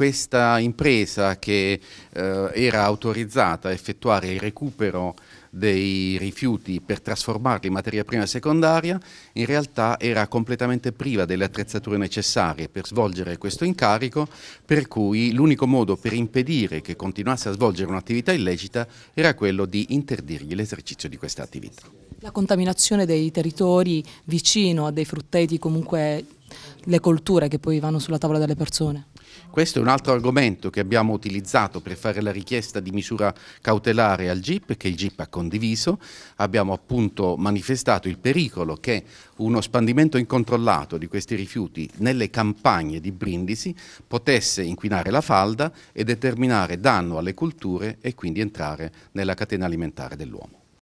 questa impresa che eh, era autorizzata a effettuare il recupero dei rifiuti per trasformarli in materia prima e secondaria, in realtà era completamente priva delle attrezzature necessarie per svolgere questo incarico, per cui l'unico modo per impedire che continuasse a svolgere un'attività illecita era quello di interdirgli l'esercizio di questa attività. La contaminazione dei territori vicino a dei frutteti comunque le colture che poi vanno sulla tavola delle persone. Questo è un altro argomento che abbiamo utilizzato per fare la richiesta di misura cautelare al GIP, che il GIP ha condiviso. Abbiamo appunto manifestato il pericolo che uno spandimento incontrollato di questi rifiuti nelle campagne di Brindisi potesse inquinare la falda e determinare danno alle culture e quindi entrare nella catena alimentare dell'uomo.